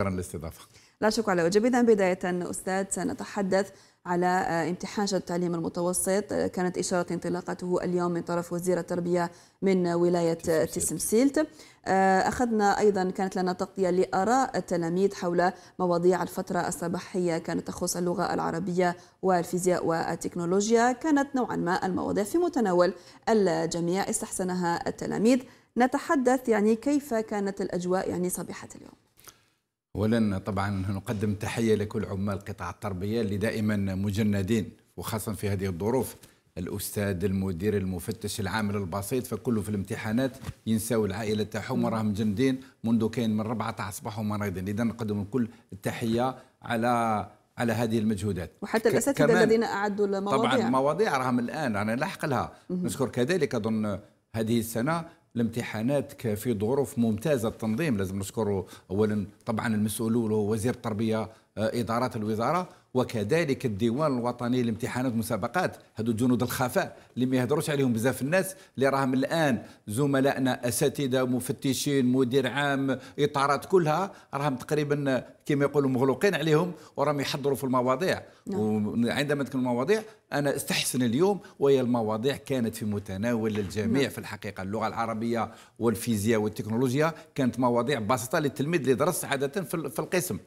شكرا للاستضافه لا شك على وجب اذا بدايه استاذ سنتحدث على آه، امتحان شهاده التعليم المتوسط آه، كانت اشاره انطلاقته اليوم من طرف وزير التربيه من ولايه آه، تسمسيلت اخذنا ايضا كانت لنا تغطيه لاراء التلاميذ حول مواضيع الفتره الصباحيه كانت تخص اللغه العربيه والفيزياء والتكنولوجيا كانت نوعا ما المواضيع في متناول الجميع استحسنها التلاميذ نتحدث يعني كيف كانت الاجواء يعني صبيحه اليوم اولا طبعا نقدم تحيه لكل عمال قطاع التربيه اللي دائما مجندين وخاصه في هذه الظروف الاستاذ المدير المفتش العامل البسيط فكله في الامتحانات ينساو العائله تاعهم وراهم مجندين منذ كاين من ربعه تاع الصباح مريضين اذا نقدم كل التحيه على على هذه المجهودات وحتى الاساتذه الذين اعدوا المواضيع طبعا المواضيع راهم الان انا لاحق لها نشكر كذلك اظن هذه السنه الامتحانات في ظروف ممتازه التنظيم لازم نذكره اولا طبعا المسؤول هو وزير التربيه آه، اداره الوزاره وكذلك الديوان الوطني لامتحانات المسابقات هذو جنود الخفاء اللي ما يهضروش عليهم بزاف الناس اللي راهم الان زملائنا اساتذه مفتشين مدير عام اطارات كلها راهم تقريبا كما يقولوا مغلوقين عليهم وراهم يحضروا في المواضيع نعم. وعندما تكون المواضيع انا استحسن اليوم وهي المواضيع كانت في متناول الجميع نعم. في الحقيقه اللغه العربيه والفيزياء والتكنولوجيا كانت مواضيع بسيطه للتلميذ اللي درس عاده في القسم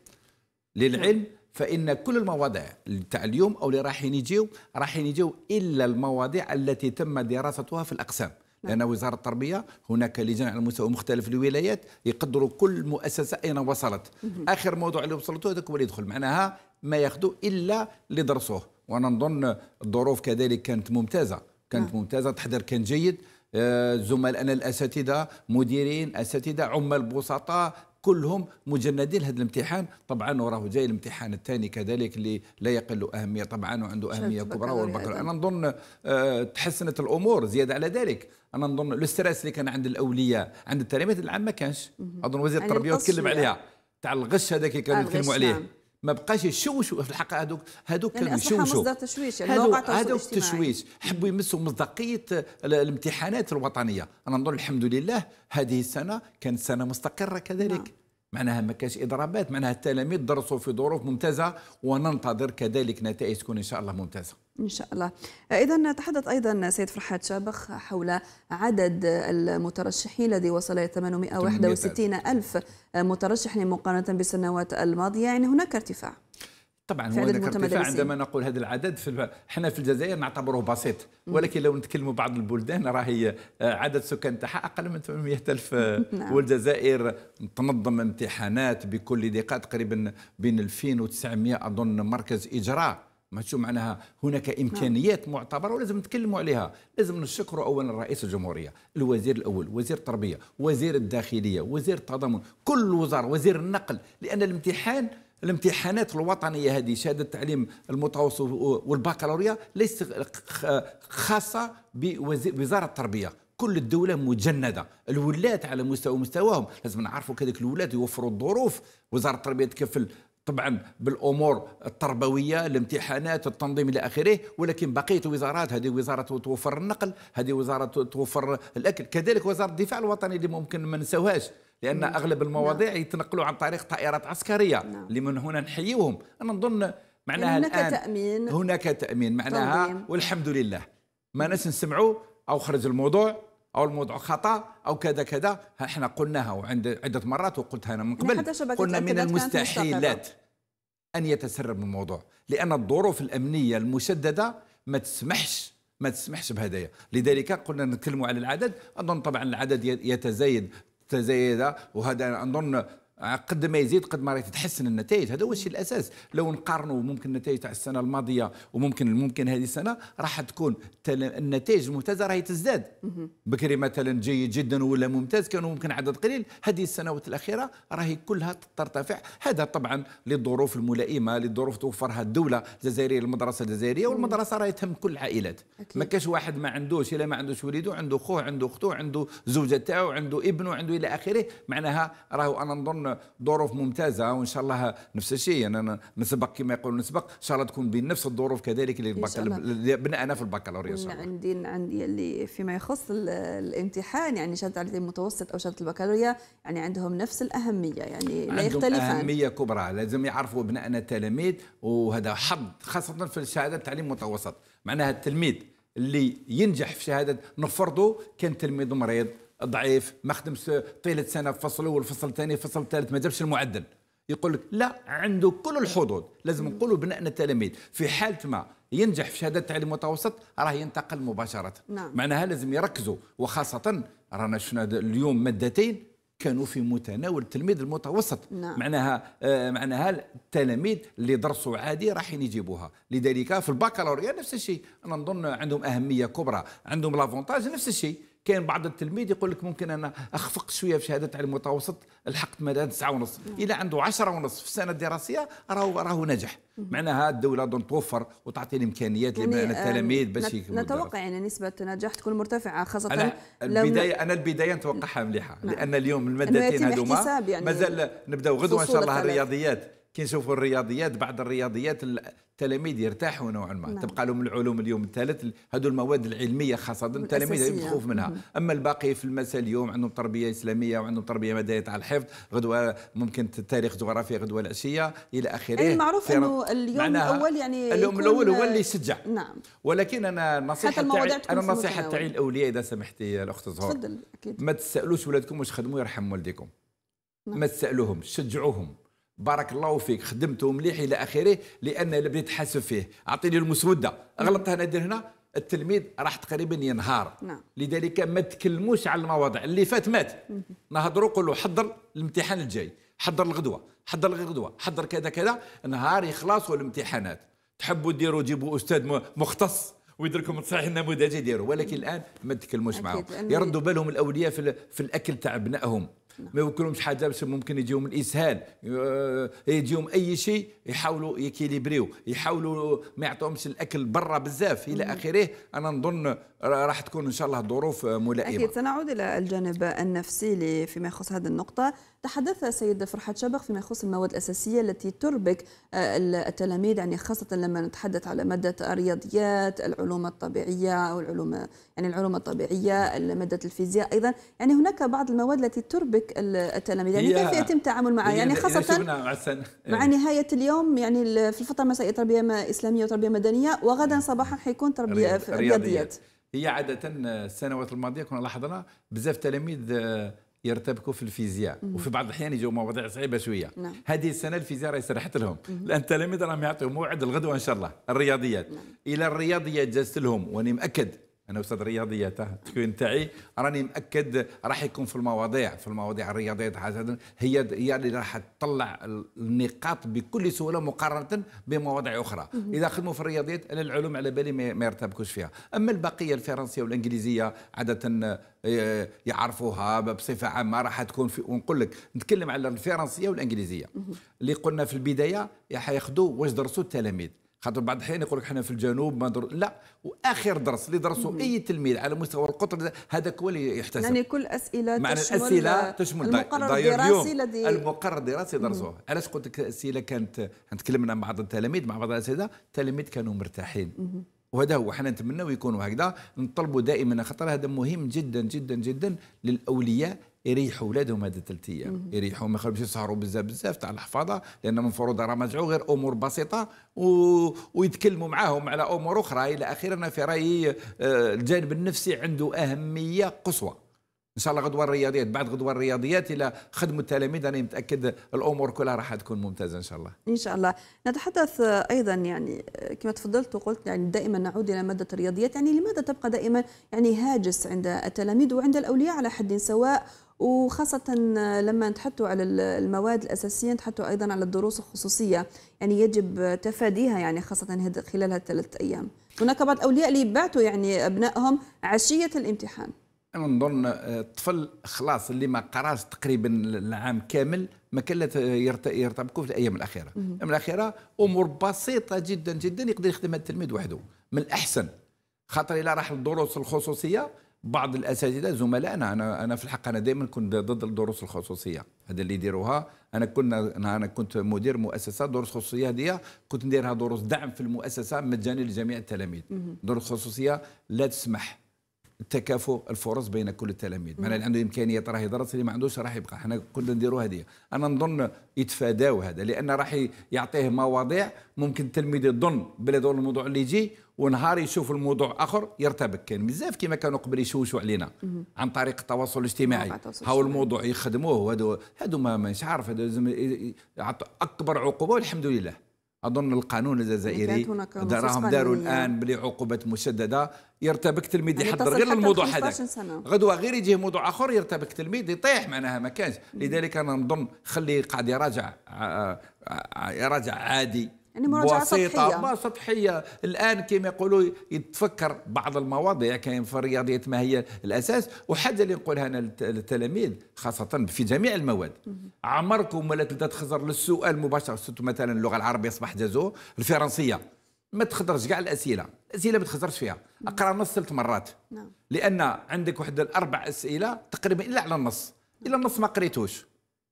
للعلم فان كل المواضيع تاع اليوم او اللي رايحين يجيو رايحين يجيو الا المواضيع التي تم دراستها في الاقسام نعم. لان وزاره التربيه هناك لجان على مستوى مختلف الولايات يقدروا كل مؤسسه اين وصلت اخر موضوع اللي وصلته هذاك هو اللي يدخل معناها ما ياخذوا الا اللي درسوه وانا نظن الظروف كذلك كانت ممتازه كانت نعم. ممتازه التحضير كان جيد آه، زملائنا الاساتذه مديرين اساتذه عمال بسطاء كلهم مجندين هذا الامتحان طبعا وراه جاي الامتحان الثاني كذلك اللي لا يقل اهميه طبعا وعنده اهميه كبرى والبكر انا نظن أه تحسنت الامور زياده على ذلك انا نظن ستريس اللي كان عند الاولياء عند التلاميذ العام ما كانش اظن وزير التربيه تكلم عليها تاع الغش هذاك اللي كانوا آه، يتكلموا عليه نعم. ما بقاش يشوشوا في الحق هذوك هذوك كانوا يشوشوا مصدر تشويش هذوك هذوك التشويش حبوا يمسوا مصداقيه الامتحانات الوطنيه انا نظن الحمد لله هذه السنه كانت سنه مستقره كذلك نعم. معناها ما كانش اضرابات معناها التلاميذ درسوا في ظروف ممتازه وننتظر كذلك نتائج تكون ان شاء الله ممتازه ان شاء الله اذا تحدث ايضا سيد فرحات شابخ حول عدد المترشحين الذي وصل الى 861 الف مترشح مقارنه بالسنوات الماضيه يعني هناك ارتفاع طبعا هو ارتفاع عندما نقول هذا العدد في احنا في الجزائر نعتبره بسيط ولكن لو نتكلموا بعض البلدان راهي آه، عدد سكان تاعها اقل من 800 الف آه، نعم. والجزائر تنظم امتحانات بكل دقه تقريبا بين 2900 اظن مركز اجراء ما تشوف معناها هناك نعم. امكانيات معتبره ولازم نتكلموا عليها لازم نشكروا اولا رئيس الجمهوريه الوزير الاول وزير التربيه وزير الداخليه وزير التضامن كل وزاره وزير النقل لان الامتحان الامتحانات الوطنيه هذه شهاده التعليم المتوسط والبكالوريا ليست خاصه بوزاره التربيه كل الدوله مجنده الولايات على مستوى مستواهم لازم نعرفوا كذلك الولايات يوفروا الظروف وزاره التربيه تكفل طبعا بالامور التربويه الامتحانات التنظيم الى اخره ولكن بقيه الوزارات هذه وزاره توفر النقل هذه وزاره توفر الاكل كذلك وزاره الدفاع الوطني اللي ممكن ما نساوهاش لان مم. نعم. اغلب نعم. المواضيع نعم. يتنقلوا عن طريق طائرات عسكريه نعم. اللي من هنا نحييهم انا نظن معناها هناك الآن تامين هناك تامين معناها تنظيم. والحمد لله ما ناس نسمعوا او خرج الموضوع او الموضوع خطا او كذا كذا احنا قلناها وعند عده مرات وقلتها انا من قبل قلنا من المستحيلات ان يتسرب الموضوع لان الظروف الامنيه المشدده ما تسمحش ما تسمحش بهدايا لذلك قلنا نتكلموا على العدد اظن طبعا العدد يتزايد زي ده وهذا اظن آه، قد ما يزيد قد ما راهي تتحسن النتائج هذا هو الشيء الاساس لو نقارنوا ممكن النتائج تاع السنه الماضيه وممكن ممكن هذه السنه راح تكون النتائج الممتازه راهي تزداد بكري مثلا جيد جدا ولا ممتاز كانوا ممكن عدد قليل هذه السنوات الاخيره راهي كلها ترتفع هذا طبعا للظروف الملائمه للظروف توفرها الدوله الجزائريه المدرسه الجزائريه والمدرسه راهي تهم كل العائلات ما كاش واحد ما عندوش الا ما عندوش وليده عنده خوه عنده اخته عنده زوجه تاعو عنده ابنه عنده الى اخره معناها راهو انا نظن ظروف ممتازه وان شاء الله نفس الشيء يعني نسبق كما يقولوا نسبق ان شاء الله تكون بنفس الظروف كذلك اللي في البكالوريا ان شاء نعم، الله عندي عندي اللي فيما يخص الامتحان يعني شهاده التعليم المتوسط او شهاده البكالوريا يعني عندهم نفس الاهميه يعني لا يختلفان اهميه كبرى لازم يعرفوا ابنائنا التلاميذ وهذا حظ خاصه في الشهاده التعليم المتوسط معناها التلميذ اللي ينجح في شهاده نفرضه كان تلميذ مريض ضعيف ما خدمش طيله سنه في فصل اول فصل ثاني فصل ثالث ما جابش المعدل يقول لك لا عنده كل الحظوظ لازم نقولوا بنائنا التلاميذ في حاله ما ينجح في شهاده تعليم متوسط راه ينتقل مباشره نعم. معناها لازم يركزوا وخاصه رانا شفنا اليوم مادتين كانوا في متناول التلميذ المتوسط نعم. معناها آه معناها التلاميذ اللي درسوا عادي رايحين يجيبوها لذلك في البكالوريا نفس الشيء انا نظن عندهم اهميه كبرى عندهم لافونتاج نفس الشيء كان بعض التلميذ يقول لك ممكن انا اخفق شويه في شهاده علم متوسط لحقت مدى 9 ونص نعم. الى عنده 10 ونص في السنه الدراسيه راهو راهو نجح معناها الدوله دون توفر وتعطي الامكانيات يعني للتلاميذ باش نتوقع يعني نسبه النجاح تكون مرتفعه خاصه أنا البدايه انا البدايه نتوقعها مليحه نعم. لان اليوم المادتين هذوما يعني مازال نبداو غدوه ان شاء الله الرياضيات كي نشوفوا الرياضيات بعض الرياضيات التلاميذ يرتاحوا نوعا ما نعم. تبقى لهم العلوم اليوم الثالث هذو المواد العلميه خاصه التلاميذ يخوف منها اما الباقي في المساء اليوم عندهم تربيه اسلاميه وعندهم تربيه مدنيه على الحفظ غدوه ممكن التاريخ جغرافيا غدوه العشيه الى اخره يعني معروف انه اليوم الاول يعني اليوم الاول هو اللي يشجع نعم ولكن انا نصيحه تاعي انا النصيحه تاعي الاولياء اذا سمحتي الاخت زهور تفضل اكيد ما تسالوش ولادكم واش خدموا يرحم والديكم نعم. ما تسالوهم شجعوهم بارك الله فيك خدمته مليح الى اخره لان اللي تحاسب فيه اعطيني المسوده غلطت انا هنا التلميذ راح تقريبا ينهار نعم. لذلك ما تكلموش على المواضيع اللي فات مات نهضروا قولوا حضر الامتحان الجاي حضر الغدوه حضر الغدوه حضر كذا كذا نهار يخلصوا الامتحانات تحبوا ديروا جيبوا استاذ مختص ويدركم لكم تصحيح النموذج يديروا ولكن الان ما تكلموش معاهم يردوا بالهم الاولياء في, في الاكل تاع ابنائهم نعم. ما يوكلهمش حاجه باش ممكن يجيهم الاسهال آه، يجيهم اي شيء يحاولوا يكيليبريو يحاولوا ما يعطوهمش الاكل برا بزاف الى اخره انا نظن راح تكون ان شاء الله ظروف ملائمه. اكيد سنعود الى الجانب النفسي فيما يخص هذه النقطه، تحدث سيد فرحات شبخ فيما يخص المواد الاساسيه التي تربك آه، التلاميذ يعني خاصه لما نتحدث على ماده الرياضيات، العلوم الطبيعيه او العلوم يعني العلوم الطبيعيه، ماده الفيزياء ايضا، يعني هناك بعض المواد التي تربك التلاميذ، يعني كيف يتم التعامل معها؟ يعني خاصه مع, إيه. نهايه اليوم يعني في الفتره المسائيه تربيه اسلاميه وتربيه مدنيه وغدا صباحا حيكون تربيه رياضيات. هي عاده السنوات الماضيه كنا لاحظنا بزاف تلاميذ آه، يرتبكوا في الفيزياء مم. وفي بعض الاحيان يجوا مواضيع صعيبه شويه نعم. هذه السنه الفيزياء راهي سرحت لهم مم. لان التلاميذ راهم يعطيو موعد الغدوه ان شاء الله الرياضيات نعم. الى الرياضيات جازت لهم وأنا مأكد انا استاذ رياضيات تكون تاعي راني مأكد راح يكون في المواضيع في المواضيع الرياضيات هذا هي هي اللي راح تطلع النقاط بكل سهوله مقارنه بمواضيع اخرى اذا خدموا في الرياضيات انا العلوم على بالي ما يرتبكوش فيها اما البقيه الفرنسيه والانجليزيه عاده آه، يعرفوها بصفه عامه راح تكون في ونقول لك نتكلم على الفرنسيه والانجليزيه اللي قلنا في البدايه راح ياخذوا واش درسوا التلاميذ خاطر بعض الحين يقول لك احنا في الجنوب ما در... لا واخر درس اللي درسه اي تلميذ على مستوى القطر هذاك هو اللي يحتسب يعني كل اسئله معنى تشمل الاسئله تشمل المقرر الدراسي الذي المقرر الدراسي درسوه علاش قلت لك الاسئله كانت تكلمنا مع بعض التلاميذ مع بعض الاساتذه التلاميذ كانوا مرتاحين مم. وهذا هو حنا نتمناو يكونوا هكذا نطلبوا دائما خطر هذا مهم جدا جدا جدا للاولياء يريحوا ولادهم هذه ثلاث ايام يريحوا ما يخلوهمش يسهروا بزاف بزاف تاع الحفاظه لان من فروض راه مجعوا غير امور بسيطه و... ويتكلموا معاهم على امور اخرى الى اخره انا في رايي آه، الجانب النفسي عنده اهميه قصوى ان شاء الله غدوه الرياضيات بعد غدوه الرياضيات الى خدموا التلاميذ انا متاكد الامور كلها راح تكون ممتازه ان شاء الله ان شاء الله نتحدث آه، ايضا يعني آه، كما تفضلت وقلت يعني دائما نعود الى ماده الرياضيات يعني لماذا تبقى دائما يعني هاجس عند التلاميذ وعند الاولياء على حد سواء وخاصة آه، لما تحطوا على المواد الأساسية تحطوا أيضا على الدروس الخصوصية يعني يجب تفاديها يعني خاصة خلال هالثلاث أيام هناك بعض الأولياء اللي يبعتوا يعني أبنائهم عشية الامتحان أنا نظن آه، الطفل خلاص اللي ما قراش تقريبا العام كامل ما كان يرتبكوا في الأيام الأخيرة الأيام الأخيرة أمور بسيطة جدا جدا يقدر يخدمها التلميذ وحده من الأحسن خاطر إلا راح الدروس الخصوصية بعض الاساتذه زملائنا انا انا في الحق انا دائما كنت ضد الدروس الخصوصيه هذا اللي يديروها انا كنا انا كنت مدير مؤسسه دروس خصوصيه هذه كنت نديرها دروس دعم في المؤسسه مجاني لجميع التلاميذ دروس خصوصيه لا تسمح تكافؤ الفرص بين كل التلاميذ معناها اللي عنده امكانيات راه يدرس اللي ما عندوش راح يبقى حنا كنا نديروا هذه انا نظن يتفاداو هذا لان راح يعطيه مواضيع ممكن التلميذ يظن بلي هذا الموضوع اللي يجي ونهار يشوف الموضوع اخر يرتبك كان بزاف كما كانوا قبل يشوشوا علينا عن طريق التواصل الاجتماعي هاو الموضوع يخدموه هادو هادو ما مش عارف هادو اكبر عقوبه والحمد لله اظن القانون الجزائري دراهم داروا الان بلي عقوبه مشدده يرتبك تلميذ يعني يحضر غير الموضوع هذا غدوه غير يجيه موضوع اخر يرتبك تلميذ يطيح معناها ما كانش لذلك انا نظن خلي قاعد يراجع يراجع عادي يعني مراجعه سطحيه ما سطحيه الان كما يقولوا يتفكر بعض المواضيع يعني كاين في الرياضيات ما هي الاساس وحاجه اللي نقولها انا للتلاميذ خاصه في جميع المواد عمركم ولا تبدا تخزر للسؤال مباشره مثلا اللغه العربيه اصبح جازو الفرنسيه ما تخضرش كاع الاسئله الاسئله ما تخزرش فيها اقرا نص ثلاث مرات نعم. لان عندك واحد الاربع اسئله تقريبا الا على النص نعم. الا النص ما قريتوش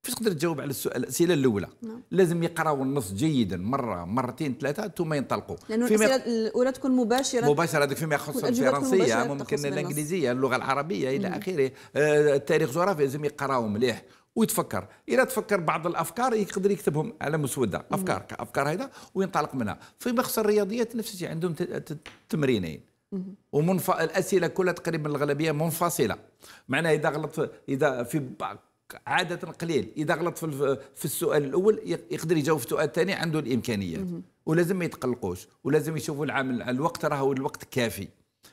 كيفاش تقدر تجاوب على السؤال الاسئله الاولى نعم. لازم يقراو النص جيدا مره مرتين ثلاثه ثم ينطلقوا لانه الاسئله الاولى تكون مباشره مباشره فيما يخص الفرنسيه ممكن الانجليزيه اللغه العربيه الى نعم. اخره آه، التاريخ الجغرافي لازم يقراو مليح ويتفكر اذا تفكر بعض الافكار يقدر يكتبهم على مسوده نعم. افكار افكار هذا وينطلق منها فيما يخص الرياضيات نفس الشيء عندهم تمرينين ومنف... الاسئله كلها تقريبا الغالبيه منفصله معناها اذا غلط اذا في عاده قليل اذا غلط في, في السؤال الاول يقدر يجاوب في السؤال الثاني عنده الامكانيات ولازم ما يتقلقوش ولازم يشوفوا العامل الوقت راه الوقت كافي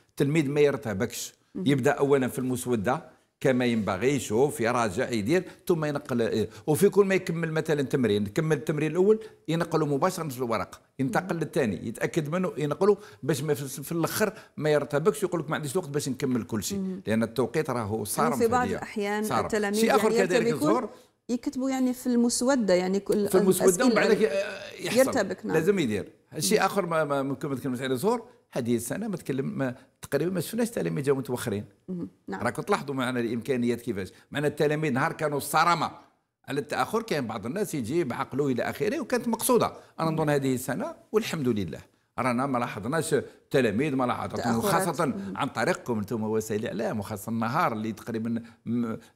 التلميذ ما يرتبكش يبدا اولا في المسوده كما ينبغي يشوف يراجع يدير ثم ينقل آه، وفي كل ما يكمل مثلا تمرين كمل التمرين الاول ينقله مباشره في الورق ينتقل للثاني يتاكد منه ينقله باش ما في الاخر ما يرتبكش يقول لك ما عنديش وقت باش نكمل كل شيء لان التوقيت راهو صارم في يعني بعض الاحيان التلاميذ شيء يعني اخر يعني كذلك يكتبوا يعني في المسوده يعني كل في المسوده وبعد يحصل يرتبك نعم. لازم يدير شيء اخر ما ممكن ما تكلمش عليه زهور هذه السنه ما تكلم ما تقريبا ما شفناش تلاميذ جاو متوخرين نعم. راكم تلاحظوا معنا الامكانيات كيفاش معنا التلاميذ نهار كانوا الصرامه على التاخر كاين بعض الناس يجي بعقله الى اخره وكانت مقصوده انا نظن هذه السنه والحمد لله رانا ما لاحظناش تلاميذ ما لاحظناش خاصة عن طريقكم انتم وسائل الاعلام وخاصة النهار اللي تقريبا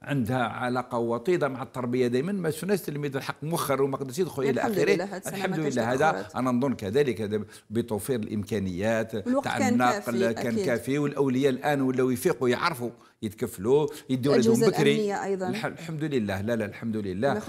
عندها علاقة وطيدة مع التربية دائما ما شفناش تلميذ الحق مؤخر وما قدرش يدخل الى اخره الحمد لله هذا انا نظن كذلك بتوفير الامكانيات تاع النقل كان كافي, كان كافي والاولياء الان ولاو يفيقوا يعرفوا يتكفلوا يديو لهم بكري أيضا. الحمد لله لا لا الحمد لله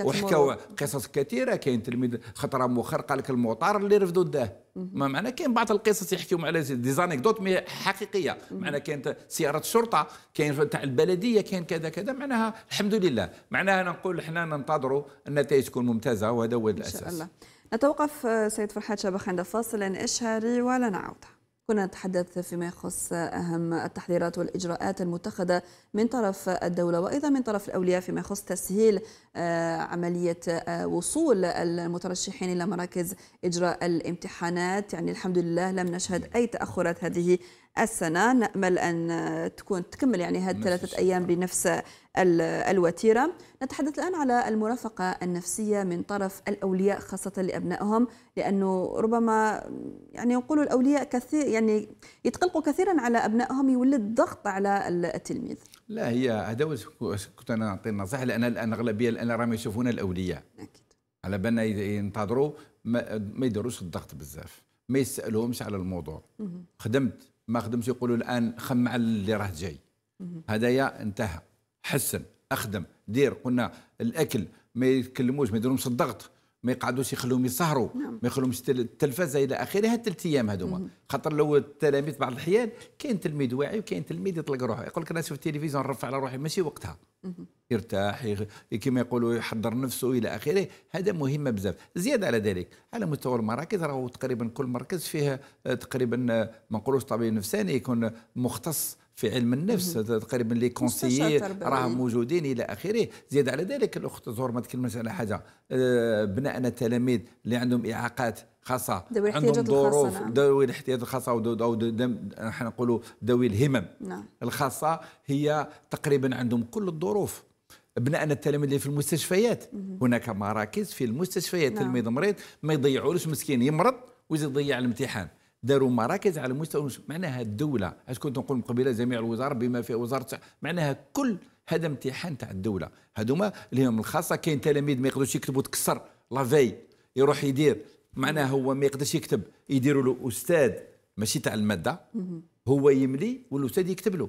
وحكاو قصص كثيره كاين تلميذ خطره مؤخر قال لك المطار اللي رفضوا داه ما معنى كاين بعض القصص يحكيهم على دي زانيكدوت مي حقيقيه معنى كاين سياره الشرطه كاين تاع البلديه كاين كذا كذا معناها الحمد لله معناها نقول حنا ننتظروا النتائج تكون ممتازه وهذا هو الاساس ان شاء الله نتوقف آه، سيد فرحات شابخ عند فاصل اشهري ولا نعود كنا نتحدث فيما يخص أهم التحضيرات والإجراءات المتخذة من طرف الدولة وأيضا من طرف الأولياء فيما يخص تسهيل آه، عملية آه، وصول المترشحين إلى مراكز إجراء الامتحانات يعني الحمد لله لم نشهد أي تأخرات هذه السنة نأمل أن تكون تكمل يعني هذه الثلاثة أيام نعم. بنفس الوتيرة نتحدث الآن على المرافقة النفسية من طرف الأولياء خاصة لأبنائهم لأنه ربما يعني يقولوا الأولياء كثير يعني يتقلقوا كثيرا على أبنائهم يولد ضغط على التلميذ لا هي هذا كنت أنا نعطي النصيحة لأن الأغلبية الآن راهم يشوفون الأولياء أكيد. على بالنا ينتظروا ما يديروش الضغط بزاف ما يسالهمش على الموضوع خدمت ما خدمتش يقولوا الان خم على اللي راه جاي هذايا انتهى حسن اخدم دير قلنا الاكل ما يتكلموش ما يديرهمش الضغط ما يقعدوش يخلوهم يسهروا نعم. ما يخلوهمش التلفزه الى اخره هاد الثلاث ايام هذوما خاطر لو التلاميذ بعض الاحيان كاين تلميذ واعي وكاين تلميذ يطلق روحه يقول لك انا شوف التلفزيون نرفع على روحي ماشي وقتها مم. يرتاح كما يقولوا يحضر نفسه الى اخره هذا مهم بزاف زياده على ذلك على مستوى المراكز راهو تقريبا كل مركز فيه آه، تقريبا آه، ما نقولوش طبيب نفساني يكون مختص في علم النفس تقريبا لي كونسيي راهم موجودين الى اخره زيد على ذلك الاخت زهر ما تكلمش على حاجه ابنائنا آه، التلاميذ اللي عندهم اعاقات خاصه عندهم ظروف نعم. ذوي الاحتياجات الخاصه او احنا نقولوا ذوي الهمم نعم. الخاصه هي تقريبا عندهم كل الظروف ابنائنا التلاميذ اللي في المستشفيات مم. هناك مراكز في المستشفيات نعم. تلميذ مريض ما يضيعولوش مسكين يمرض ويزيد يضيع الامتحان داروا مراكز على مستوى معناها الدوله اش كنت نقول قبيله جميع الوزارات بما فيها وزاره معناها كل هذا امتحان تاع الدوله هذوما اليوم الخاصه كاين تلاميذ ما يقدروش يكتبوا تكسر لافي يروح يدير معناها هو ما يقدرش يكتب يديروا له استاذ ماشي تاع الماده هو يملي والاستاذ يكتب له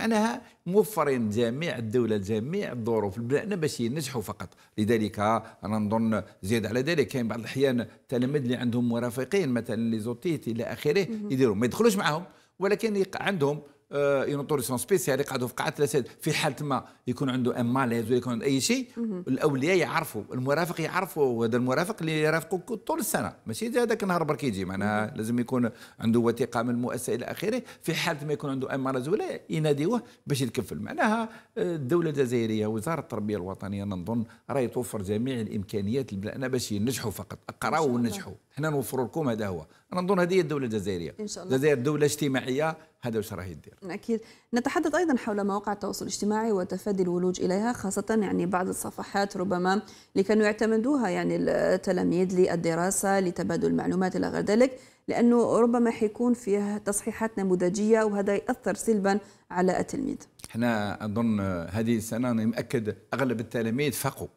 معناها موفرين جميع الدوله جميع الظروف لبنائنا باش ينجحوا فقط لذلك انا نظن زيد على ذلك كاين بعض الاحيان تلاميذ اللي عندهم مرافقين مثلا لي زوتيت الى اخره يديروا ما يدخلوش معاهم ولكن عندهم اون اوتوريسيون سبيسيال يقعدوا في قاعه الاسد في حاله ما يكون عنده ام ماليز ولا يكون عنده اي شيء الاولياء يعرفوا المرافق يعرفوا هذا المرافق اللي يرافقك طول السنه ماشي هذاك النهار برك يجي معناها لازم يكون عنده وثيقه من المؤسسه الى اخره في حاله ما يكون عنده ام ماليز ولا يناديوه باش يتكفل معناها آه، الدوله الجزائريه وزاره التربيه الوطنيه نظن راهي توفر جميع الامكانيات لبلادنا باش ينجحوا فقط قراوا ونجحوا حنا نوفر لكم هذا هو انا نظن هذه هي الدوله الجزائريه ان شاء الله الجزائر دوله اجتماعيه هذا واش راهي دير اكيد نتحدث ايضا حول مواقع التواصل الاجتماعي وتفادي الولوج اليها خاصه يعني بعض الصفحات ربما اللي كانوا يعتمدوها يعني التلاميذ للدراسه لتبادل المعلومات الى غير ذلك لانه ربما حيكون فيه تصحيحات نموذجيه وهذا ياثر سلبا على التلميذ احنا اظن هذه السنه انا مأكد اغلب التلاميذ فقوا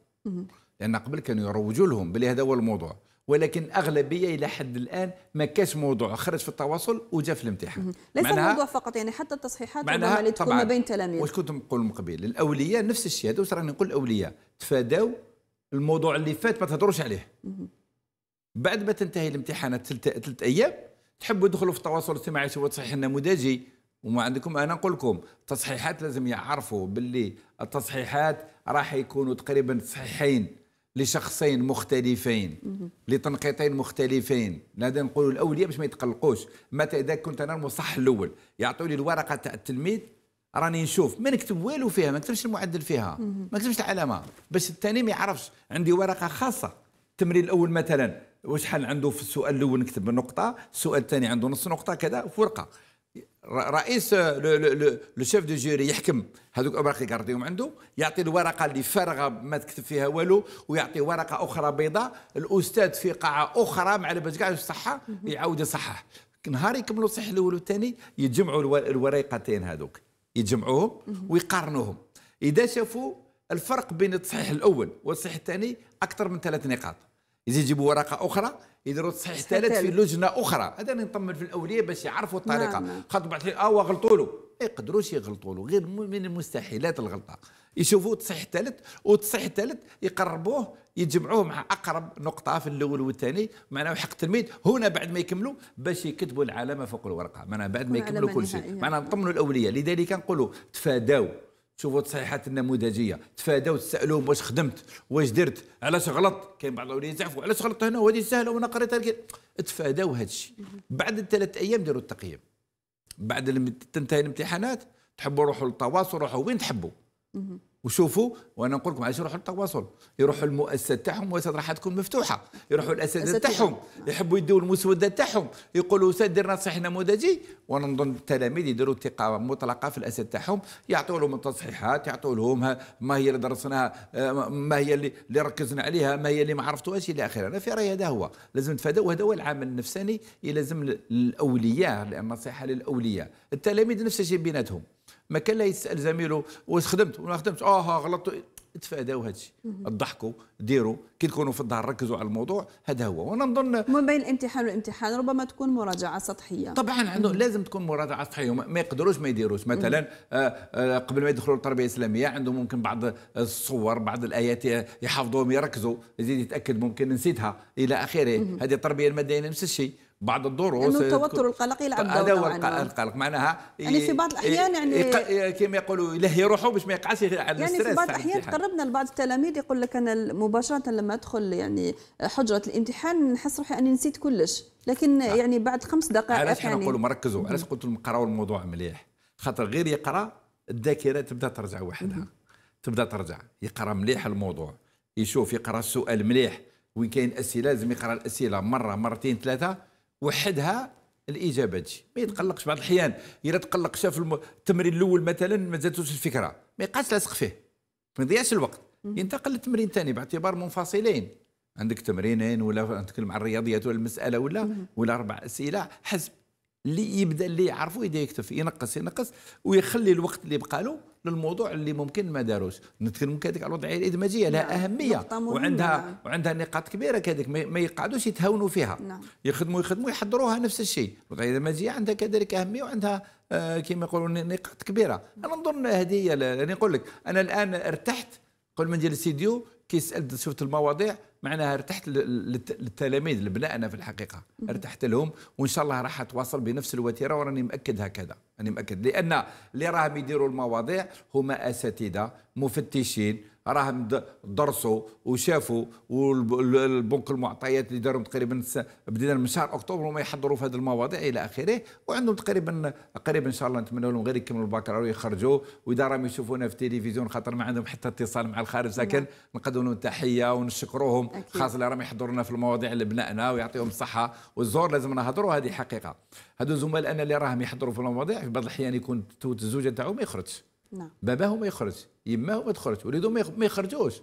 لان قبل كانوا يروجوا لهم بلي هذا هو الموضوع ولكن الاغلبيه الى حد الان ما كاش موضوع خرج في التواصل وجا في الامتحان ليس الموضوع فقط يعني حتى التصحيحات معناها اللي تكون ما بين التلاميذ واش كنت نقول من قبل الاولياء نفس الشيء هذا واش راني نقول الاولياء تفاداو الموضوع اللي فات ما تهضروش عليه بعد ما تنتهي الامتحانات ثلاث ايام تحبوا تدخلوا في التواصل الاجتماعي شو تصحيح النموذجي وما عندكم انا نقول لكم التصحيحات لازم يعرفوا باللي التصحيحات راح يكونوا تقريبا تصحيحين لشخصين مختلفين لتنقيطين مختلفين نادي نقولوا الاولياء باش ما يتقلقوش متى اذا كنت انا المصح الاول يعطوني الورقه تاع التلميذ راني نشوف ما نكتب والو فيها ما نكتبش المعدل فيها ما نكتبش العلامه باش الثاني ما يعرفش عندي ورقه خاصه التمرين الاول مثلا وشحال عنده في السؤال الاول نكتب نقطه السؤال الثاني عنده نص نقطه كذا في ورقه رئيس آه، لو شيف دو جيري يحكم هذوك الاوراق اللي كارديهم عنده يعطي الورقه اللي فارغه ما تكتب فيها والو ويعطي ورقه اخرى بيضاء الاستاذ في قاعه اخرى مع باش كاع الصحه يعاود يصحح نهار يكملوا الصح الاول والثاني يتجمعوا الوريقتين هذوك يجمعوهم ويقارنوهم اذا شافوا الفرق بين التصحيح الاول والتصحيح الثاني اكثر من ثلاث نقاط يزيد يجيبوا ورقه اخرى يديروا تصحيح ثالث في لجنه اخرى هذا اللي نطمن في الاولياء باش يعرفوا الطريقه نعم. نعم. خاطر بعد اه غلطوا له ما يقدروش يغلطوا له غير من المستحيلات الغلطه يشوفوا تصحيح ثالث والتصحيح الثالث يقربوه يجمعوه مع اقرب نقطه في الاول والثاني معناه حق التلميذ هنا بعد ما يكملوا باش يكتبوا العلامه فوق الورقه معناها بعد ما يكملوا كل شيء معناها نطمنوا الاولياء لذلك نقولوا تفاداو شوفوا التصحيحات النموذجيه تفاداو تسالوهم واش خدمت واش درت علاش غلط كاين بعض الاولياء يزعفوا علاش غلطت هنا وهذه سهله وانا قريتها لك تفاداو هذا الشيء بعد الثلاث ايام ديروا التقييم بعد لما تنتهي الامتحانات تحبوا روحوا للتواصل روحوا وين تحبوا وشوفوا وانا نقول لكم علاش يروحوا للتواصل يروحوا المؤسسه تاعهم المؤسسه راح تكون مفتوحه يروحوا الاساتذه تاعهم يحبوا يدوا المسوده تاعهم يقولوا استاذ درنا تصحيح نموذجي وانا نظن التلاميذ يديروا ثقه مطلقه في الاساتذه تاعهم يعطوا لهم التصحيحات يعطوا لهم ما هي اللي درسناها آه، ما هي اللي, اللي ركزنا عليها ما هي اللي ما عرفتوهاش الى اخره انا في رايي هذا هو لازم نتفاداو وهذا هو العامل النفساني يلزم الاولياء لان النصيحه للاولياء التلاميذ نفس الشيء بيناتهم ما كان لا يتسال زميله واش خدمت ولا خدمت اه غلطت تفاداو هذا الشيء ضحكوا ديروا كي تكونوا في الدار ركزوا على الموضوع هذا هو وانا نظن ما بين الامتحان والامتحان ربما تكون مراجعه سطحيه طبعا عنده لازم تكون مراجعه سطحيه ما يقدروش ما يديروش مثلا آآ آآ آه، آه، قبل ما يدخلوا التربيه الاسلاميه عندهم ممكن بعض الصور بعض الايات يحفظوهم يركزوا يزيد يتاكد ممكن نسيتها الى اخره هذه التربيه المدنيه نفس الشيء بعض الدروس انه التوتر القلق يلعب دور هذا هو آه. القلق معناها يعني في بعض الاحيان يعني كما يقولوا يلهي روحه باش ما يقعش على يعني في بعض الاحيان تقربنا لبعض التلاميذ يقول لك انا مباشره لما ادخل يعني حجره الامتحان نحس روحي اني نسيت كلش لكن آه. يعني بعد خمس دقائق علاش احنا يعني نقولوا مركزوا علاش قلت لهم قراوا الموضوع مليح خاطر غير يقرا الذاكره تبدا ترجع وحدها تبدا ترجع يقرا مليح الموضوع يشوف يقرا السؤال مليح وين كاين اسئله لازم يقرا الاسئله مره مرتين ثلاثه وحدها الاجابه تجي ما يتقلقش بعض الاحيان الا تقلق شاف التمرين الاول مثلا ما جاتوش الفكره ما يبقاش لاصق فيه ما يضيعش الوقت ينتقل للتمرين الثاني باعتبار منفصلين عندك تمرينين ولا نتكلم عن الرياضيات ولا المساله ولا ولا اربع اسئله حسب اللي يبدا اللي يعرفه يكتب ينقص ينقص ويخلي الوقت اللي بقى له للموضوع اللي ممكن ما داروش نتكلم كذلك على الوضعيه الادماجيه لها نعم، اهميه وعندها نعم. وعندها نقاط كبيره كذلك ما يقعدوش يتهاونوا فيها نعم. يخدموا يخدموا يحضروها نفس الشيء الوضعيه الادماجيه عندها كذلك اهميه وعندها آه كما يقولوا نقاط كبيره انا نظن هذه هي يعني نقول لك انا الان ارتحت قبل ما ندير الاستديو كي سالت شفت المواضيع معناها ارتحت للتلاميذ لبنائنا في الحقيقه ارتحت لهم وان شاء الله راح اتواصل بنفس الوتيره وراني مأكد هكذا راني مأكد لان اللي راهم يديروا المواضيع هما اساتذه مفتشين راهم درسوا وشافوا والبنك المعطيات اللي داروا تقريبا بدينا من شهر اكتوبر وما يحضروا في هذه المواضيع الى اخره وعندهم تقريبا قريب ان شاء الله نتمنى لهم غير يكملوا الباكالوريا يخرجوا واذا راهم يشوفونا في التلفزيون خاطر ما عندهم حتى اتصال مع الخارج لكن نعم. نقدم لهم تحيه ونشكروهم خاصه اللي راهم يحضرونا في المواضيع لبنائنا ويعطيهم الصحه والزور لازم نهضروا هذه حقيقه هذو زملائنا اللي راهم يحضروا في المواضيع في بعض الاحيان يكون الزوجه تاعو ما يخرجش نعم باباهم ما يخرج يماهم ما تخرج وليدهم ما يخرجوش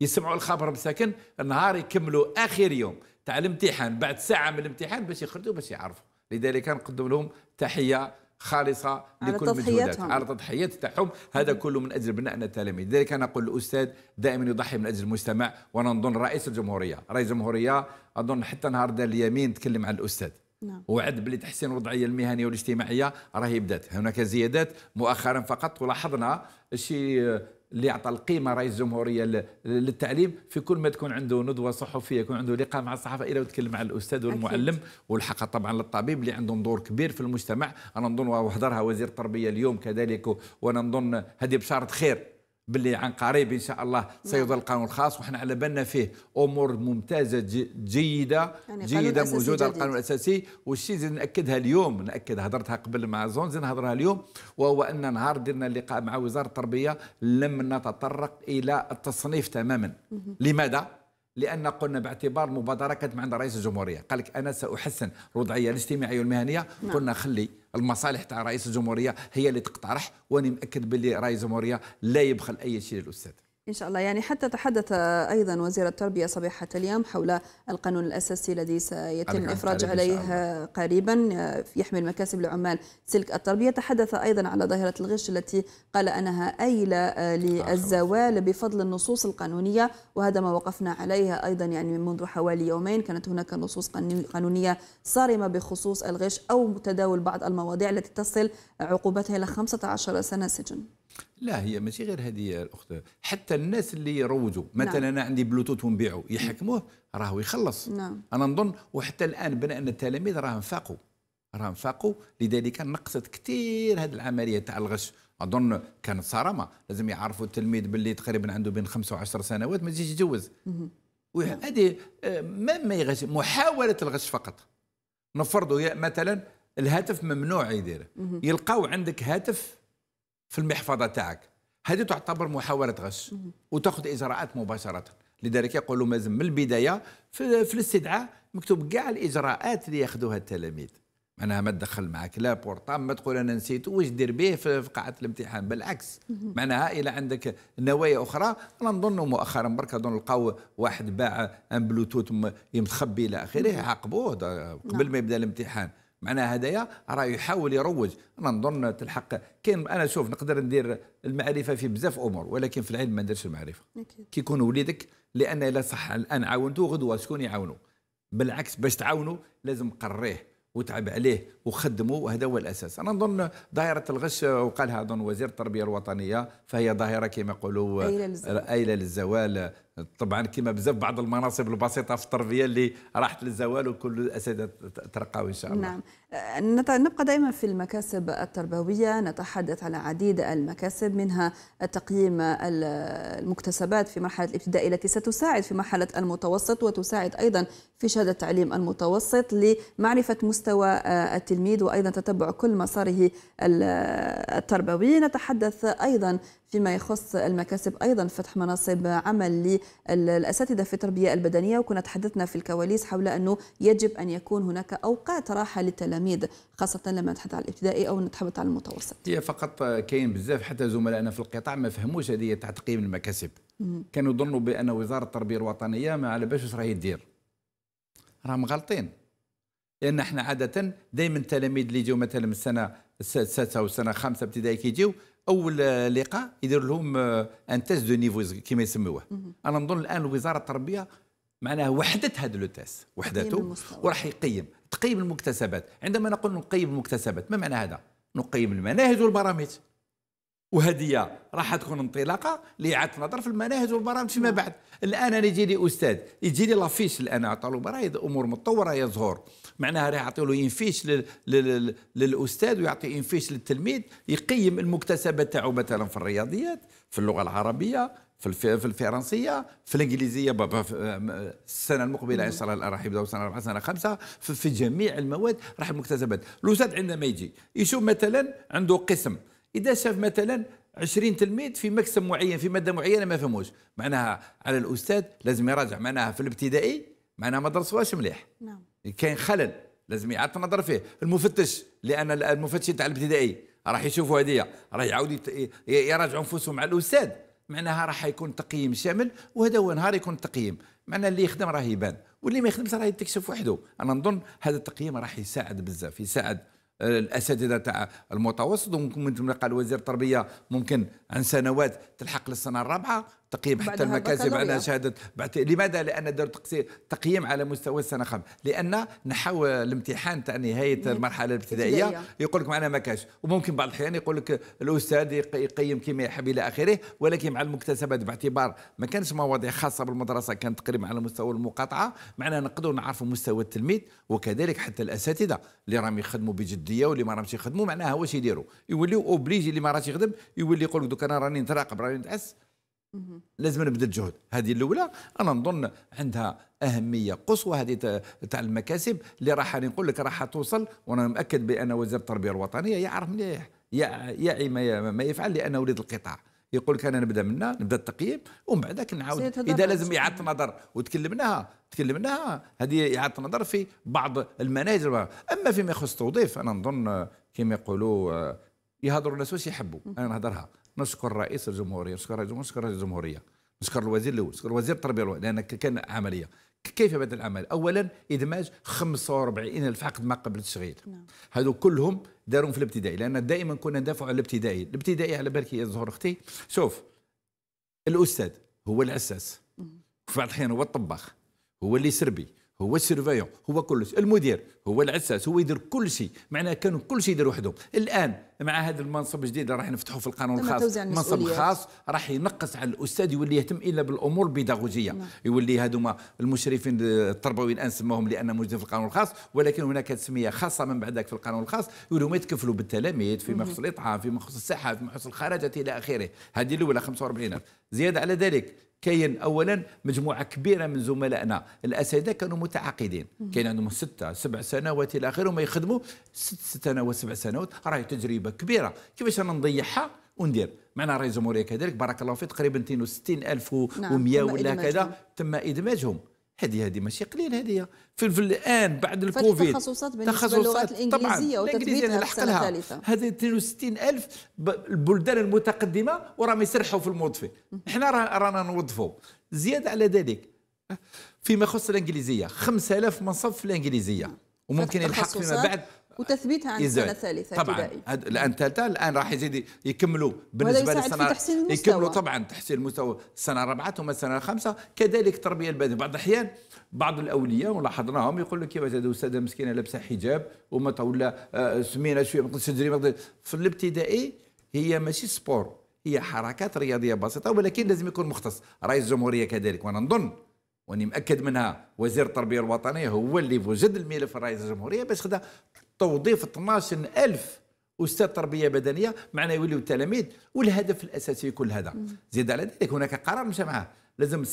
يسمعوا الخبر مساكن النهار يكملوا اخر يوم تاع الامتحان بعد ساعه من الامتحان باش يخرجوا باش يعرفوا لذلك نقدم لهم تحيه خالصه لكل مجهودات على تضحيات تاعهم هذا كله من اجل بنائنا التلاميذ لذلك انا اقول الاستاذ دائما يضحي من اجل المجتمع وانا نظن رئيس الجمهوريه رئيس الجمهوريه اظن حتى نهار دار اليمين تكلم عن الاستاذ نعم. وعد بلي تحسين الوضعيه المهنيه والاجتماعيه راهي بدات هناك زيادات مؤخرا فقط ولاحظنا الشيء اللي اعطى القيمه رئيس الجمهوريه للتعليم في كل ما تكون عنده ندوه صحفيه يكون عنده لقاء مع الصحافه الى وتكلم مع الاستاذ والمعلم والحق طبعا للطبيب اللي عندهم دور كبير في المجتمع انا نظن وحضرها وزير التربيه اليوم كذلك وانا نظن هذه بشاره خير باللي عن قريب ان شاء الله نعم. سيظهر القانون الخاص وحنا على بالنا فيه امور ممتازه جيده يعني جيده موجوده القانون الاساسي والشيء اللي ناكدها اليوم ناكد هضرتها قبل مع زونز نهضرها اليوم وهو ان نهار درنا اللقاء مع وزاره التربيه لم نتطرق الى التصنيف تماما لماذا؟ لان قلنا باعتبار مبادره كانت من عند رئيس الجمهوريه قال لك انا ساحسن الوضعيه الاجتماعيه والمهنيه نعم. قلنا خلي المصالح تاع رئيس الجمهوريه هي اللي تقترح وانا مأكد باللي رئيس الجمهوريه لا يبخل اي شيء للاستاذ إن شاء الله يعني حتى تحدث أيضا وزير التربية صباحة اليوم حول القانون الأساسي الذي سيتم إفراج عليه قريبا يحمل مكاسب لعمال سلك التربية تحدث أيضا على ظاهرة الغش التي قال أنها أيلة آه، نعم، للزوال بفضل النصوص القانونية وهذا ما وقفنا عليه أيضا يعني منذ حوالي يومين كانت هناك نصوص قانونية صارمة بخصوص الغش أو تداول بعض المواضيع التي تصل عقوبتها إلى 15 سنة سجن لا هي ماشي غير هذه يا الاخت حتى الناس اللي يروجوا نعم. مثلا نعم. انا عندي بلوتوث ونبيعه يحكموه راهو يخلص نعم. انا نظن وحتى الان بان ان التلاميذ راهم فاقوا راهم فاقوا لذلك نقصت كثير هذه العمليه تاع الغش اظن كانت صرامه لازم يعرفوا التلميذ باللي تقريبا عنده بين خمسة وعشر سنوات ما يجيش يتجوز وهذه نعم. آه، ما ما يغش محاوله الغش فقط نفرضوا مثلا الهاتف ممنوع يديره يلقاو عندك هاتف في المحفظه تاعك هذه تعتبر محاوله غش وتاخذ اجراءات مباشره لذلك يقولوا مازم من البدايه في, في الاستدعاء مكتوب كاع الاجراءات اللي ياخذوها التلاميذ معناها ما تدخل معك لا بورطام ما تقول انا نسيت واش دير به في قاعه الامتحان بالعكس معناها الى عندك نوايا اخرى انا نظن مؤخرا برك اظن لقاو واحد باع ان بلوتوث يمخبي الى اخره عاقبوه قبل نعم. ما يبدا الامتحان معناها هدايا راه يحاول يروج انا نظن تلحق كاين انا شوف نقدر ندير المعرفه في بزاف امور ولكن في العلم ما نديرش المعرفه كي يكون وليدك لان الا صح الان عاونته غدوه شكون يعاونه بالعكس باش تعاونه لازم قريه وتعب عليه وخدمه وهذا هو الاساس انا نظن ظاهره الغش وقالها اظن وزير التربيه الوطنيه فهي ظاهره كما يقولوا ايله للزوال طبعا كما بزاف بعض المناصب البسيطه في التربيه اللي راحت للزوال وكل الاساتذه ترقاوا ان شاء الله. نعم أه، نبقى دائما في المكاسب التربويه نتحدث على عديد المكاسب منها تقييم المكتسبات في مرحله الابتدائي التي ستساعد في مرحله المتوسط وتساعد ايضا في شهاده التعليم المتوسط لمعرفه مستوى أه، التلميذ وايضا تتبع كل مساره التربوي نتحدث ايضا فيما يخص المكاسب أيضا فتح مناصب عمل للأساتذة في التربية البدنية وكنا تحدثنا في الكواليس حول أنه يجب أن يكون هناك أوقات راحة للتلاميذ خاصة لما نتحدث على الابتدائي أو نتحدث على المتوسط هي فقط كاين بزاف حتى زملائنا في القطاع ما فهموش هذه تاع تقييم المكاسب كانوا يظنوا بأن وزارة التربية الوطنية ما على باش راهي تدير. راهم غالطين لان احنا عاده دائما التلاميذ اللي يجيو مثلا من السنه السادسه والسنه الخامسه ابتدائي كيجيو اول لقاء يدير لهم ان تيست دو نيفو كما يسموه انا نظن الان وزاره التربيه معناها وحدت هذا لو تيست وحدته وراح يقيم تقييم المكتسبات عندما نقول نقيم المكتسبات ما معنى هذا نقيم المناهج والبرامج وهدية راح تكون انطلاقة لإعادة النظر في المناهج والبرامج فيما بعد الآن أنا يجي لي أستاذ يجي لي لافيش الآن أعطى له أمور متطورة يظهر معناها راح يعطي له ينفيش للاستاذ ويعطي ينفيش للتلميذ يقيم المكتسبات تاعو مثلا في الرياضيات في اللغه العربيه في في الفرنسيه في الانجليزيه بابا السنه المقبله ان شاء الله راح يبداو سنه اربعه سنه خمسه في جميع المواد راح المكتسبات الاستاذ عندما يجي يشوف مثلا عنده قسم اذا شاف مثلا 20 تلميذ في مكسب معين في ماده معينه ما فهموش معناها على الاستاذ لازم يراجع معناها في الابتدائي معناها ما درسوهاش مليح نعم كاين خلل لازم يعاد النظر فيه المفتش لان المفتش تاع الابتدائي راح يشوفوا هديه راح يعاود يراجعوا انفسهم مع الاستاذ معناها راح يكون تقييم شامل وهذا هو نهار يكون التقييم معناها اللي يخدم راه يبان واللي ما يخدمش راه يتكشف وحده انا نظن هذا التقييم راح يساعد بزاف يساعد آه، الاساتذه تاع المتوسط وممكن قال وزير التربيه ممكن عن سنوات تلحق للسنه الرابعه تقييم حتى المكاسب على شهاده بعت... لماذا لان دار تقييم على مستوى السنه خام لان نحو الامتحان تاع نهايه المرحله الابتدائيه يقول لك معنا مكاسب وممكن بعض الاحيان يقول لك الاستاذ يقيم كما يحب الى اخره ولكن مع المكتسبات باعتبار ما كانش مواضيع خاصه بالمدرسه كانت تقريبا على مستوى المقاطعه معنا نقدروا نعرفوا مستوى التلميذ وكذلك حتى الاساتذه اللي راهم يخدموا بجديه واللي ما راهمش يخدموا معناها واش يديروا يوليو اوبليجي اللي ما راهش يخدم يولي يقول لك دوك انا راني نتراقب راني نتعس لازم نبذل جهد هذه الاولى انا نظن عندها اهميه قصوى هذه تاع المكاسب اللي راح نقول لك راح توصل وانا مؤكد بان وزير التربيه الوطنيه يعرف مليح يعي ما يفعل لانه وليد القطاع يقول لك انا نبدا منا نبدا التقييم ومن بعدك نعاود اذا لازم اعاده نظر وتكلمناها تكلمناها هذه اعاده نظر في بعض المناهج اما فيما يخص التوظيف انا نظن كما يقولوا آه، يهضروا الناس واش يحبوا انا نهضرها نشكر رئيس الجمهوريه نشكر رئيس الجمهوريه نشكر رئيس الجمهوريه نشكر الوزير الاول نشكر وزير التربيه لان كان عمليه كيف بدا العمل اولا ادماج 45 الف عقد ما قبل التشغيل نعم. هذو كلهم دارهم في الابتدائي لان دائما كنا ندافع على الابتدائي الابتدائي على بالك يا زهر اختي شوف الاستاذ هو الاساس في بعض الاحيان هو الطباخ هو اللي سربي هو السيرفيون هو كل شيء المدير هو العساس هو يدير كل شيء معناه كانوا كل شيء يدير وحدهم الان مع هذا المنصب الجديد اللي راح نفتحه في القانون الخاص منصب خاص راح ينقص على الاستاذ يولي يهتم الا بالامور البيداغوجيه نعم. يولي هذوما المشرفين التربويين الان سماهم لان موجودين في القانون الخاص ولكن هناك تسميه خاصه من بعدك في القانون الخاص يولي ما يتكفلوا بالتلاميذ فيما يخص الاطعام فيما يخص الصحه فيما يخص الخرجات الى اخره هذه الاولى 45 زياده على ذلك كاين اولا مجموعه كبيره من زملائنا الاساتذه كانوا متعاقدين كاين عندهم ستة سبع سنوات الى اخره وما يخدموا ست سنوات سبع سنوات راهي تجربه كبيره كيفاش انا نضيعها وندير معنا رئيس الجمهوريه كذلك بارك الله فيه تقريبا 62 الف و100 نعم، ولا كذا تم ادماجهم هذه هذه ماشي قليل هذه في, الان بعد الكوفيد تخصصات بالنسبه للغات الانجليزيه وتثبيتها الحق هذه 62 الف البلدان المتقدمه وراهم يسرحوا في الموظفين احنا رانا نوظفوا زياده على ذلك فيما يخص الانجليزيه 5000 منصب في الانجليزيه نعم. وممكن يلحق فيما بعد وتثبيتها عند السنه الثالثه طبعا الان ثالثه الان راح يزيد يكملوا بالنسبه للسنه يكملوا طبعا تحسين المستوى السنه الرابعه ثم السنه الخامسه كذلك التربيه البدنيه بعض الاحيان بعض الاولياء ولاحظناهم يقول لك يا الاستاذه مسكينه لابسه حجاب وما ولا آه، سمينه شويه ما تجري في الابتدائي هي ماشي سبور هي حركات رياضيه بسيطه ولكن لازم يكون مختص رئيس الجمهوريه كذلك وانا نظن واني مأكد منها وزير التربية الوطنية هو اللي وجد الملف رئيس الجمهورية باش خدا توظيف 12000 استاذ تربيه بدنيه معنا يوليو التلاميذ والهدف الاساسي كل هذا زيد على ذلك هناك قرار مشى معه لازم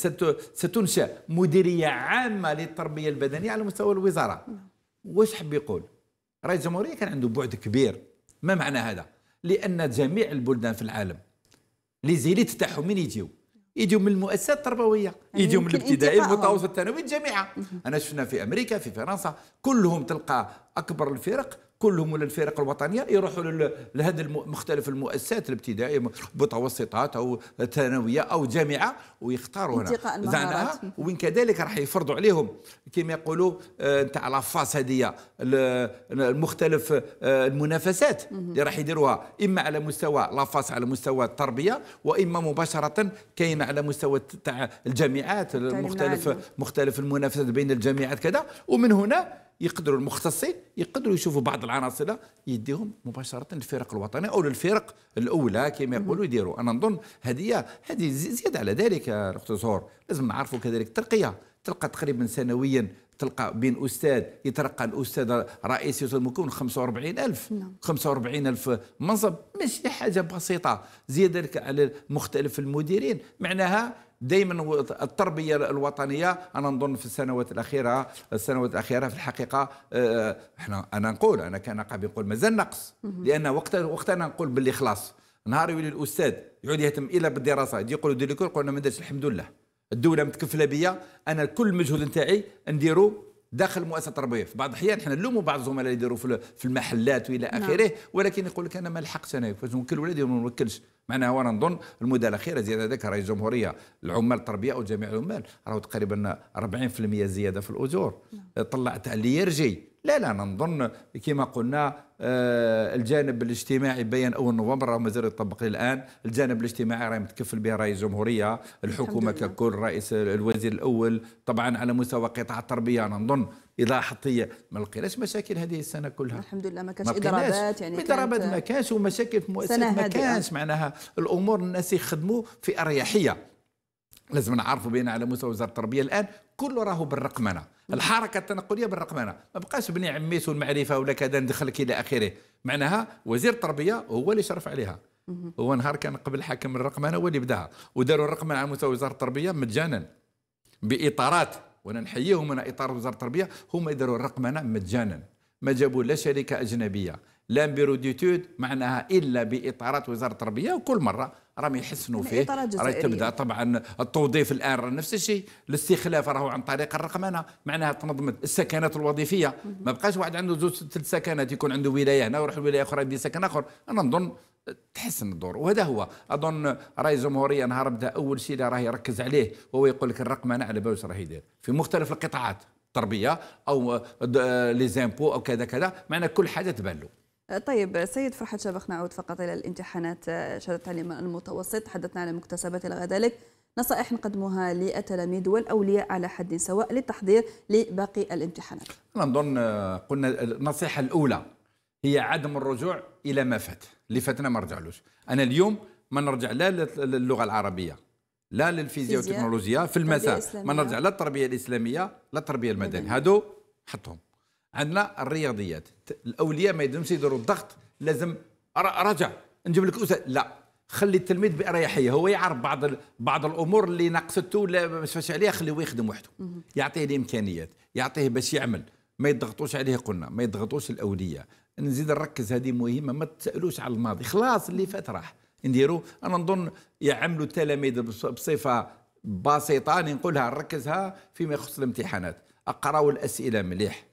ستنشا مديريه عامه للتربيه البدنيه على مستوى الوزاره نعم. واش حب يقول رئيس الجمهوريه كان عنده بعد كبير ما معنى هذا لان جميع البلدان في العالم لي زيليت تاعهم من يجيو يجيو من المؤسسات التربويه يعني يجيو من الابتدائي المتوسط الثانوي الجامعه انا شفنا في امريكا في فرنسا كلهم تلقى اكبر الفرق كلهم ولا الفرق الوطنيه يروحوا لهذا مختلف المؤسسات الابتدائيه متوسطات او ثانويه او جامعه ويختاروا هنا زعما وين كذلك راح يفرضوا عليهم كما يقولوا آه، نتاع لافاس هذه المختلف آه، المنافسات اللي راح يديروها اما على مستوى لافاس على مستوى التربيه واما مباشره كاين على مستوى تاع الجامعات المختلف مختلف المنافسات بين الجامعات كذا ومن هنا يقدروا المختصين يقدروا يشوفوا بعض العناصر يديهم مباشره للفرق الوطنيه او للفرق الاولى كما يقولوا يديروا انا نظن هذه هذه زياده على ذلك زهور لازم نعرفوا كذلك الترقيه تلقى تقريبا سنويا تلقى بين استاذ يترقى الاستاذ يوصل مكون 45000 نعم. 45000 منصب ماشي حاجه بسيطه زياده على مختلف المديرين معناها دائما التربيه الوطنيه انا نظن في السنوات الاخيره السنوات الاخيره في الحقيقه آه، احنا انا نقول انا كان قبل نقول مازال نقص لان وقت وقت انا نقول باللي خلاص نهار يولي الاستاذ يعود يهتم الا بالدراسه يجي يقولوا دير ليكور قلنا ما درتش الحمد لله الدوله متكفله بيا انا كل المجهود نتاعي نديرو داخل المؤسسه التربويه في بعض الاحيان حنا نلوموا بعض الزملاء اللي يديروا في المحلات والى نعم. اخره نعم. ولكن يقول لك انا ما لحقتش انا نوكل ولادي وما نوكلش معناها وانا نظن المدى الاخيره زياده ذاك رئيس الجمهوريه العمال التربيه او جميع العمال راهو تقريبا 40% زياده في الاجور نعم. طلع اللي يرجي لا لا نظن كما قلنا آه، الجانب الاجتماعي بين اول نوفمبر راه مازال يطبق الان الجانب الاجتماعي راه متكفل به رئيس الجمهوريه الحكومه ككل رئيس الوزير الاول طبعا على مستوى قطاع التربيه انا نظن اذا حطيه ما لقيناش مشاكل هذه السنه كلها الحمد لله ما كانش اضرابات يعني اضرابات ما كانش ومشاكل في مؤسسات ما كانش معناها الامور الناس يخدموا في اريحيه لازم نعرفوا بان على مستوى وزاره التربيه الان كله راهو بالرقمنه الحركه التنقليه بالرقمنه ما بقاش بني عميس والمعرفه ولا كذا ندخلك الى اخره معناها وزير التربيه هو اللي شرف عليها هو نهار كان قبل حاكم الرقمنه هو اللي بداها وداروا الرقمنه على مستوى وزاره التربيه مجانا باطارات وانا نحييهم من اطار وزاره التربيه هما داروا الرقمنه مجانا ما جابوا لا شركه اجنبيه لامبيروديتود معناها الا باطارات وزاره التربيه وكل مره راهم يحسنوا فيه راهي تبدا طبعا التوظيف الان نفس الشيء الاستخلاف راهو عن طريق الرقمنه معناها تنظمت السكنات الوظيفيه ما بقاش واحد عنده زوج ثلاث سكنات يكون عنده ولايه هنا ويروح ولايه اخرى يدير سكن اخر انا نظن تحسن الدور وهذا هو اظن راي الجمهوريه نهار بدا اول شيء اللي راه يركز عليه وهو يقول لك الرقمنه على باش راه يدير في مختلف القطاعات التربيه او لي زامبو او كذا كذا معناها كل حاجه تبان له طيب سيد فرحة شابخ نعود فقط إلى الامتحانات آه، شهادة التعليم المتوسط تحدثنا عن المكتسبات إلى غير ذلك نصائح نقدمها للتلاميذ والأولياء على حد سواء للتحضير لباقي الامتحانات أنا نعم، نظن آه، قلنا النصيحة الأولى هي عدم الرجوع إلى ما فات اللي فاتنا ما رجعلوش أنا اليوم ما نرجع لا للغة العربية لا للفيزياء والتكنولوجيا في المساء ما نرجع لا للتربية الإسلامية لا التربية المدنية هادو حطهم عندنا الرياضيات الاولياء ما يدمش يديروا الضغط لازم رجع نجيب لك أسأل. لا خلي التلميذ باريحيه هو يعرف بعض بعض الامور اللي نقصته ولا ما فاش عليها خليه يخدم وحده يعطيه الامكانيات يعطيه باش يعمل ما يضغطوش عليه قلنا ما يضغطوش الاولياء نزيد نركز هذه مهمه ما تسالوش على الماضي خلاص اللي فات راح نديرو انا نظن يعملوا التلاميذ بصفه بسيطه نقولها نركزها فيما يخص الامتحانات اقراوا الاسئله مليح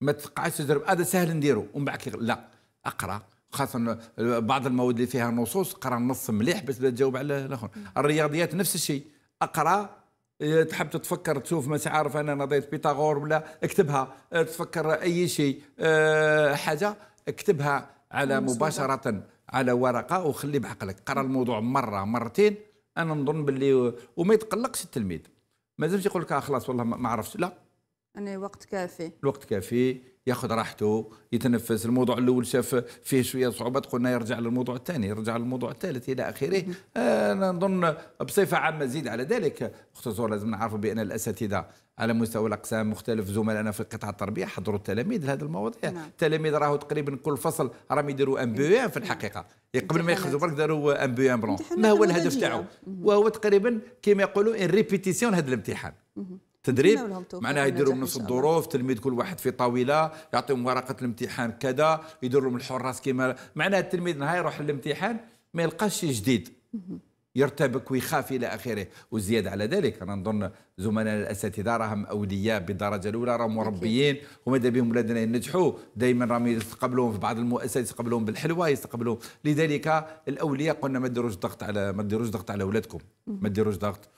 ما تقعدش تجرب هذا سهل نديرو ومن بعد لا اقرا خاصه بعض المواد اللي فيها نصوص قرا النص مليح باش تجاوب على الاخر الرياضيات نفس الشيء اقرا إيه، تحب تتفكر تشوف ما عارف انا نظريه بيتاغور ولا اكتبها إيه، تفكر اي شيء إيه، حاجه اكتبها على مباشره على ورقه وخلي بعقلك قرا الموضوع مره مرتين انا نظن باللي وما يتقلقش التلميذ ما لازمش يقول لك آه، خلاص والله ما عرفتش لا يعني وقت كافي الوقت كافي ياخذ راحته يتنفس الموضوع الاول شاف فيه شويه صعوبات قلنا يرجع للموضوع الثاني يرجع للموضوع الثالث الى اخره انا آه، نظن بصفه عامه زيد على ذلك اختصار لازم نعرفوا بان الاساتذه على مستوى الاقسام مختلف زملائنا في قطاع التربيه حضروا التلاميذ لهذه المواضيع نعم. التلاميذ راهو تقريبا كل فصل راهم يديروا ان بي في الحقيقه قبل ما يخرجوا برك داروا ان بي بلون ما هو الهدف تاعو وهو تقريبا كما يقولوا ان ريبيتيسيون هذا الامتحان تدريب معناها يديروا نفس الظروف تلميذ كل واحد في طاوله يعطيهم ورقه الامتحان كذا يديروا لهم الحراس كما معناها التلميذ نهار يروح للامتحان ما يلقاش شيء جديد يرتبك ويخاف الى اخره وزياده على ذلك انا نظن زملائنا الاساتذه راهم اولياء بالدرجه الاولى راهم مربيين وماذا بهم ولادنا ينجحوا دائما راهم يستقبلون في بعض المؤسسات يستقبلون بالحلوى يستقبلون لذلك الاولياء قلنا ما ديروش ضغط على ما ديروش ضغط على اولادكم ما ديروش ضغط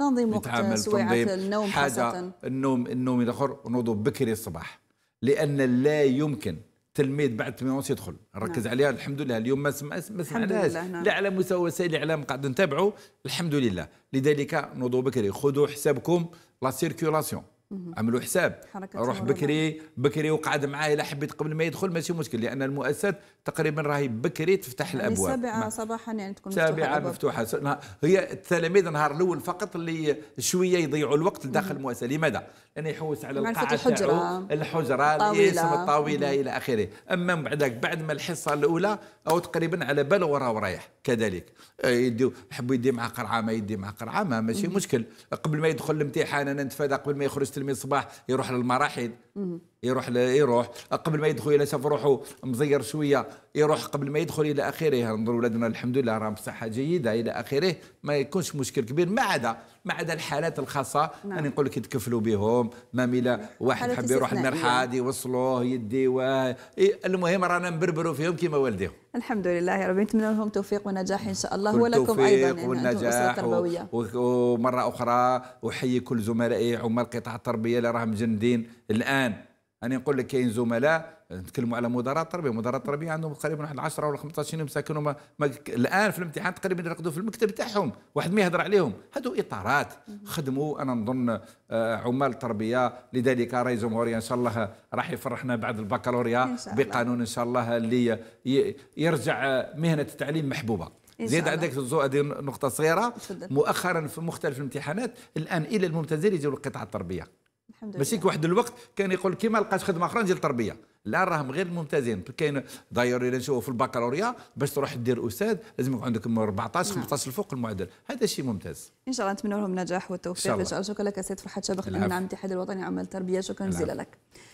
تنظيم وقت سويعة النوم حاجة خاصة النوم النوم الاخر ونوضوا بكري الصباح لان لا يمكن تلميذ بعد 8 ونص يدخل نركز نعم. عليها الحمد لله اليوم ما سمع ما سمعناهاش نعم. لا على مستوى وسائل الاعلام قاعد نتابعوا الحمد لله لذلك نوضوا بكري خذوا حسابكم لا سيركيولاسيون عملوا حساب روح بكري بكري وقعد معاه الى حبيت قبل ما يدخل ماشي مشكل لان المؤسسات تقريبا راهي بكري تفتح يعني الابواب السابعه صباحا يعني تكون السابعه مفتوحه, مفتوحة. هي التلاميذ النهار الاول فقط اللي شويه يضيعوا الوقت داخل المؤسسه لماذا؟ لان يحوس على القاعه الحجره الحجره الاسم الطاوله الى اخره اما بعدك بعد ما الحصه الاولى او تقريبا على بال وراه ورايح كذلك آه، يدي حبوا يدي مع قرعه ما يدي مع قرعه ما ماشي مشكل قبل ما يدخل الامتحان انا نتفادى قبل ما يخرج المصباح يروح للمراحل يروح يروح قبل ما يدخل الى شاف روحه مزير شويه يروح قبل ما يدخل الى اخره نظر ولادنا الحمد لله راهم بصحه جيده الى اخره ما يكونش مشكل كبير ما عدا ما عدا الحالات الخاصه نعم. انا نقول لك يتكفلوا بهم ما ميلا واحد حب يروح المرحاض إيه. يوصلوه يديوه إيه. المهم رانا نبربروا فيهم كما والديهم الحمد لله ربي نتمنى لهم التوفيق والنجاح ان شاء الله ولكم ايضا والنجاح و... ومره اخرى احيي كل زملائي عمال قطاع التربيه اللي راهم مجندين الان انا نقول لك كاين زملاء نتكلموا على مدراء التربيه مدراء التربيه عندهم تقريبا واحد 10 ولا 15 ما... ما... الان في الامتحان تقريبا يرقدوا في المكتب تاعهم واحد ما يهضر عليهم هادو اطارات خدموا انا نظن آه، عمال التربيه لذلك رئيس الجمهوريه ان شاء الله راح يفرحنا بعد البكالوريا إن بقانون ان شاء الله اللي يرجع آه، مهنه التعليم محبوبه زيد عندك هذه نقطه صغيره مؤخرا في مختلف الامتحانات الان الى الممتازين يجيو القطاع التربيه ماشي واحد الوقت كان يقول كيما لقات خدمه اخرى ديال التربيه لا راهم غير ممتازين كاين داير الى نشوفوا في البكالوريا باش تروح دير استاذ لازم يكون عندك 14 15 فوق المعدل هذا شيء ممتاز ان شاء الله نتمنى لهم النجاح والتوفيق ان شاء الله شكرا لك سيد فرحات شابخ من عام الاتحاد الوطني عمل التربيه شكرا جزيلا لك